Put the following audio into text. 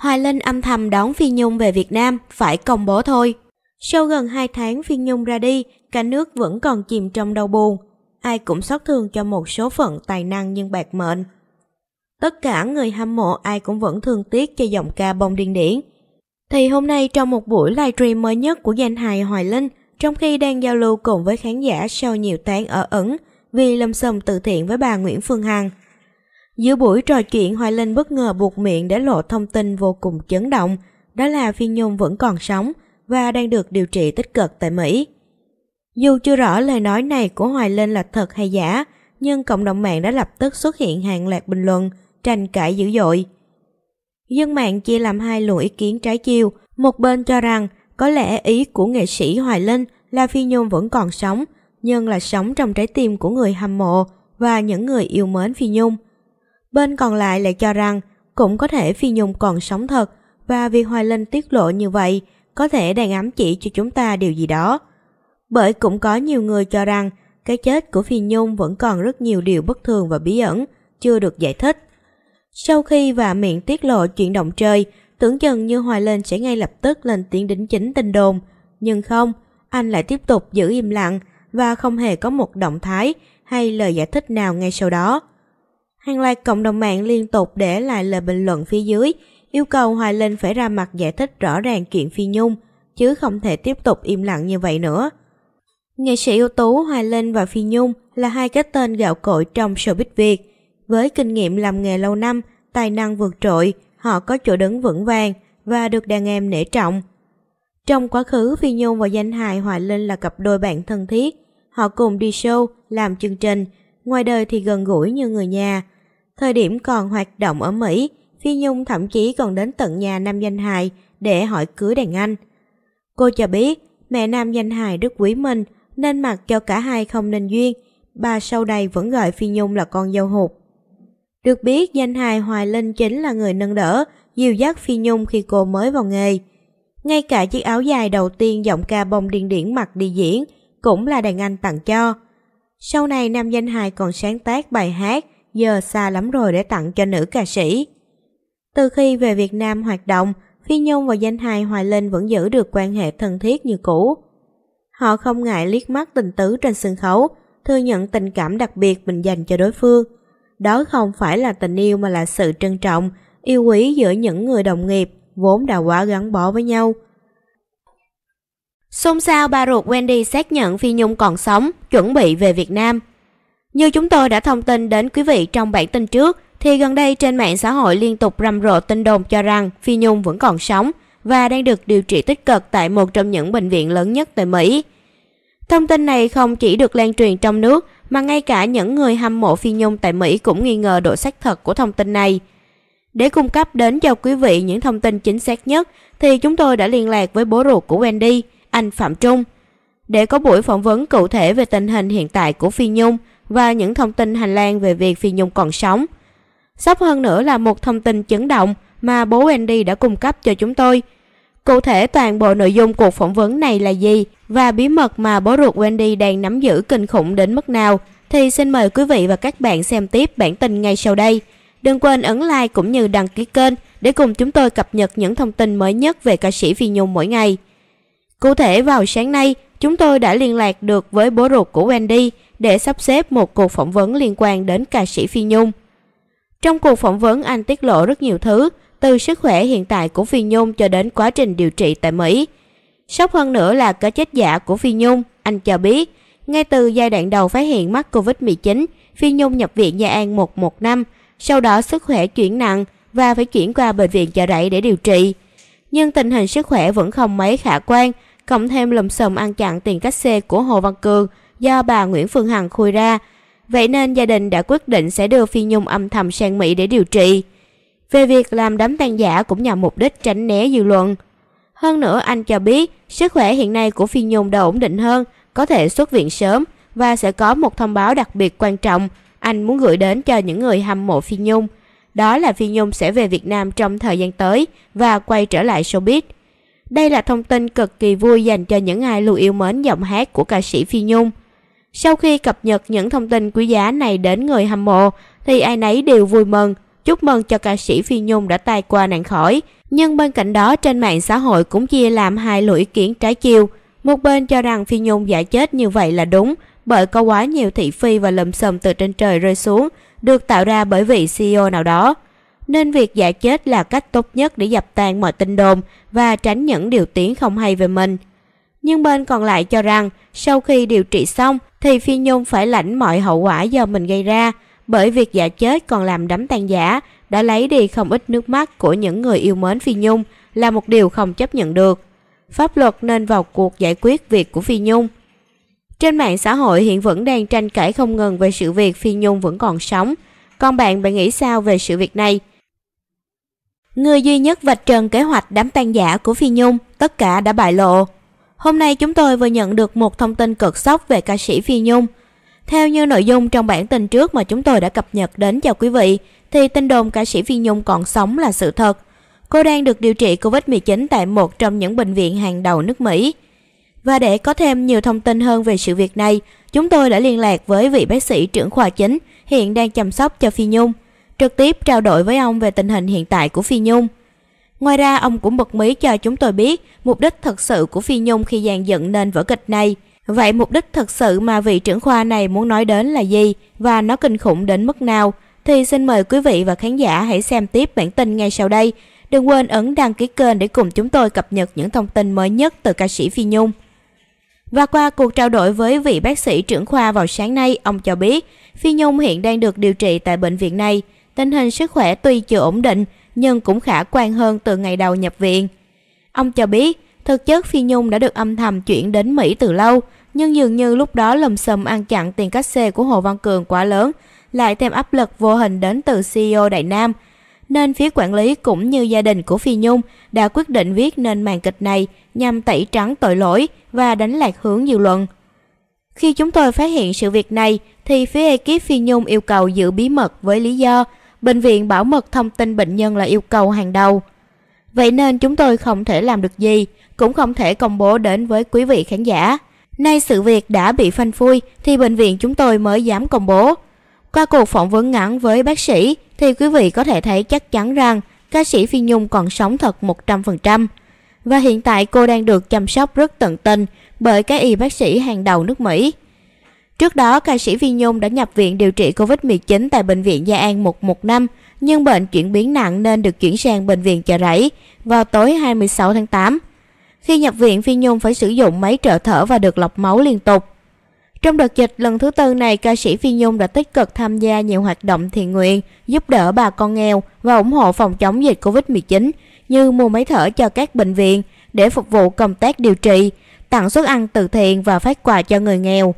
Hoài Linh âm thầm đón Phi Nhung về Việt Nam, phải công bố thôi. Sau gần 2 tháng Phi Nhung ra đi, cả nước vẫn còn chìm trong đau buồn. Ai cũng xót thương cho một số phận tài năng nhưng bạc mệnh. Tất cả người hâm mộ ai cũng vẫn thương tiếc cho giọng ca bông điên điển. Thì hôm nay trong một buổi livestream mới nhất của danh hài Hoài Linh, trong khi đang giao lưu cùng với khán giả sau nhiều tháng ở ẩn vì lâm sầm từ thiện với bà Nguyễn Phương Hằng, Giữa buổi trò chuyện Hoài Linh bất ngờ buộc miệng để lộ thông tin vô cùng chấn động, đó là Phi Nhung vẫn còn sống và đang được điều trị tích cực tại Mỹ. Dù chưa rõ lời nói này của Hoài Linh là thật hay giả, nhưng cộng đồng mạng đã lập tức xuất hiện hàng loạt bình luận, tranh cãi dữ dội. Dân mạng chia làm hai luồng ý kiến trái chiều, một bên cho rằng có lẽ ý của nghệ sĩ Hoài Linh là Phi Nhung vẫn còn sống, nhưng là sống trong trái tim của người hâm mộ và những người yêu mến Phi Nhung – Bên còn lại lại cho rằng cũng có thể Phi Nhung còn sống thật và việc Hoài Linh tiết lộ như vậy có thể đang ám chỉ cho chúng ta điều gì đó. Bởi cũng có nhiều người cho rằng cái chết của Phi Nhung vẫn còn rất nhiều điều bất thường và bí ẩn, chưa được giải thích. Sau khi và miệng tiết lộ chuyện động trời, tưởng chừng như Hoài Linh sẽ ngay lập tức lên tiếng đính chính tin đồn. Nhưng không, anh lại tiếp tục giữ im lặng và không hề có một động thái hay lời giải thích nào ngay sau đó. Hàng loạt cộng đồng mạng liên tục để lại lời bình luận phía dưới, yêu cầu Hoài Linh phải ra mặt giải thích rõ ràng chuyện Phi Nhung, chứ không thể tiếp tục im lặng như vậy nữa. Nghệ sĩ ưu tú Hoài Linh và Phi Nhung là hai cái tên gạo cội trong showbiz Việt. Với kinh nghiệm làm nghề lâu năm, tài năng vượt trội, họ có chỗ đứng vững vàng và được đàn em nể trọng. Trong quá khứ, Phi Nhung và danh hài Hoài Linh là cặp đôi bạn thân thiết. Họ cùng đi show, làm chương trình – ngoài đời thì gần gũi như người nhà. Thời điểm còn hoạt động ở Mỹ, Phi Nhung thậm chí còn đến tận nhà nam danh hài để hỏi cưới đàn anh. Cô cho biết mẹ nam danh hài rất quý mình nên mặc cho cả hai không nên duyên, bà sau đây vẫn gọi Phi Nhung là con dâu hụt. Được biết danh hài Hoài Linh chính là người nâng đỡ, dìu dắt Phi Nhung khi cô mới vào nghề. Ngay cả chiếc áo dài đầu tiên giọng ca bông điên điển mặc đi diễn cũng là đàn anh tặng cho. Sau này nam danh hài còn sáng tác bài hát Giờ xa lắm rồi để tặng cho nữ ca sĩ. Từ khi về Việt Nam hoạt động, Phi Nhung và danh hài Hoài Linh vẫn giữ được quan hệ thân thiết như cũ. Họ không ngại liếc mắt tình tứ trên sân khấu, thừa nhận tình cảm đặc biệt mình dành cho đối phương. Đó không phải là tình yêu mà là sự trân trọng, yêu quý giữa những người đồng nghiệp vốn đã quá gắn bó với nhau. Xôn xao ba ruột Wendy xác nhận Phi Nhung còn sống, chuẩn bị về Việt Nam. Như chúng tôi đã thông tin đến quý vị trong bản tin trước, thì gần đây trên mạng xã hội liên tục rầm rộ tin đồn cho rằng Phi Nhung vẫn còn sống và đang được điều trị tích cực tại một trong những bệnh viện lớn nhất tại Mỹ. Thông tin này không chỉ được lan truyền trong nước mà ngay cả những người hâm mộ Phi Nhung tại Mỹ cũng nghi ngờ độ xác thật của thông tin này. Để cung cấp đến cho quý vị những thông tin chính xác nhất thì chúng tôi đã liên lạc với bố ruột của Wendy – anh Phạm Trung để có buổi phỏng vấn cụ thể về tình hình hiện tại của Phi Nhung và những thông tin hành lang về việc Phi Nhung còn sống. Sắp hơn nữa là một thông tin chấn động mà bố Andy đã cung cấp cho chúng tôi. Cụ thể toàn bộ nội dung cuộc phỏng vấn này là gì và bí mật mà bố ruột Wendy đang nắm giữ kinh khủng đến mức nào thì xin mời quý vị và các bạn xem tiếp bản tin ngay sau đây. Đừng quên ấn like cũng như đăng ký kênh để cùng chúng tôi cập nhật những thông tin mới nhất về ca sĩ Phi Nhung mỗi ngày. Cụ thể vào sáng nay, chúng tôi đã liên lạc được với bố ruột của Wendy để sắp xếp một cuộc phỏng vấn liên quan đến ca sĩ Phi Nhung. Trong cuộc phỏng vấn anh tiết lộ rất nhiều thứ, từ sức khỏe hiện tại của Phi Nhung cho đến quá trình điều trị tại Mỹ. Sốc hơn nữa là cái chết giả của Phi Nhung, anh cho biết, ngay từ giai đoạn đầu phát hiện mắc Covid-19, Phi Nhung nhập viện Gia An một một năm sau đó sức khỏe chuyển nặng và phải chuyển qua bệnh viện chợ rẫy để điều trị. Nhưng tình hình sức khỏe vẫn không mấy khả quan, cộng thêm lùm xùm ăn chặn tiền cách xe của Hồ Văn Cường do bà Nguyễn Phương Hằng khui ra. Vậy nên gia đình đã quyết định sẽ đưa Phi Nhung âm thầm sang Mỹ để điều trị. Về việc làm đám tang giả cũng nhằm mục đích tránh né dư luận. Hơn nữa anh cho biết sức khỏe hiện nay của Phi Nhung đã ổn định hơn, có thể xuất viện sớm và sẽ có một thông báo đặc biệt quan trọng anh muốn gửi đến cho những người hâm mộ Phi Nhung. Đó là Phi Nhung sẽ về Việt Nam trong thời gian tới và quay trở lại showbiz. Đây là thông tin cực kỳ vui dành cho những ai luôn yêu mến giọng hát của ca sĩ Phi Nhung. Sau khi cập nhật những thông tin quý giá này đến người hâm mộ, thì ai nấy đều vui mừng, chúc mừng cho ca sĩ Phi Nhung đã tai qua nạn khỏi. Nhưng bên cạnh đó trên mạng xã hội cũng chia làm hai luồng ý kiến trái chiều. Một bên cho rằng Phi Nhung giải chết như vậy là đúng, bởi có quá nhiều thị phi và lầm sầm từ trên trời rơi xuống, được tạo ra bởi vị CEO nào đó nên việc giả chết là cách tốt nhất để dập tan mọi tin đồn và tránh những điều tiếng không hay về mình. Nhưng bên còn lại cho rằng sau khi điều trị xong thì Phi Nhung phải lãnh mọi hậu quả do mình gây ra bởi việc giả chết còn làm đám tang giả đã lấy đi không ít nước mắt của những người yêu mến Phi Nhung là một điều không chấp nhận được. Pháp luật nên vào cuộc giải quyết việc của Phi Nhung. Trên mạng xã hội hiện vẫn đang tranh cãi không ngừng về sự việc Phi Nhung vẫn còn sống. Còn bạn bạn nghĩ sao về sự việc này? Người duy nhất vạch trần kế hoạch đám tang giả của Phi Nhung, tất cả đã bại lộ. Hôm nay chúng tôi vừa nhận được một thông tin cực sốc về ca sĩ Phi Nhung. Theo như nội dung trong bản tin trước mà chúng tôi đã cập nhật đến cho quý vị, thì tin đồn ca sĩ Phi Nhung còn sống là sự thật. Cô đang được điều trị Covid-19 tại một trong những bệnh viện hàng đầu nước Mỹ. Và để có thêm nhiều thông tin hơn về sự việc này, chúng tôi đã liên lạc với vị bác sĩ trưởng khoa chính hiện đang chăm sóc cho Phi Nhung trực tiếp trao đổi với ông về tình hình hiện tại của Phi Nhung. Ngoài ra, ông cũng bật mí cho chúng tôi biết mục đích thật sự của Phi Nhung khi dàn dựng nên vở kịch này. Vậy mục đích thật sự mà vị trưởng khoa này muốn nói đến là gì và nó kinh khủng đến mức nào thì xin mời quý vị và khán giả hãy xem tiếp bản tin ngay sau đây. Đừng quên ấn đăng ký kênh để cùng chúng tôi cập nhật những thông tin mới nhất từ ca sĩ Phi Nhung. Và qua cuộc trao đổi với vị bác sĩ trưởng khoa vào sáng nay, ông cho biết Phi Nhung hiện đang được điều trị tại bệnh viện này tình hình sức khỏe tuy chưa ổn định nhưng cũng khả quan hơn từ ngày đầu nhập viện. Ông cho biết, thực chất Phi Nhung đã được âm thầm chuyển đến Mỹ từ lâu, nhưng dường như lúc đó lầm sầm ăn chặn tiền cách xe của Hồ Văn Cường quá lớn, lại thêm áp lực vô hình đến từ CEO Đại Nam. Nên phía quản lý cũng như gia đình của Phi Nhung đã quyết định viết nên màn kịch này nhằm tẩy trắng tội lỗi và đánh lạc hướng dư luận. Khi chúng tôi phát hiện sự việc này thì phía ekip Phi Nhung yêu cầu giữ bí mật với lý do bệnh viện bảo mật thông tin bệnh nhân là yêu cầu hàng đầu. Vậy nên chúng tôi không thể làm được gì, cũng không thể công bố đến với quý vị khán giả. Nay sự việc đã bị phanh phui thì bệnh viện chúng tôi mới dám công bố. Qua cuộc phỏng vấn ngắn với bác sĩ thì quý vị có thể thấy chắc chắn rằng ca sĩ Phi Nhung còn sống thật 100%. Và hiện tại cô đang được chăm sóc rất tận tình bởi các y bác sĩ hàng đầu nước Mỹ. Trước đó, ca sĩ Vi Nhung đã nhập viện điều trị COVID-19 tại Bệnh viện Gia An 115, nhưng bệnh chuyển biến nặng nên được chuyển sang Bệnh viện Chợ Rẫy vào tối 26 tháng 8. Khi nhập viện, Phi Nhung phải sử dụng máy trợ thở và được lọc máu liên tục. Trong đợt dịch lần thứ tư này, ca sĩ Phi Nhung đã tích cực tham gia nhiều hoạt động thiện nguyện, giúp đỡ bà con nghèo và ủng hộ phòng chống dịch COVID-19 như mua máy thở cho các bệnh viện để phục vụ công tác điều trị, tặng suất ăn từ thiện và phát quà cho người nghèo.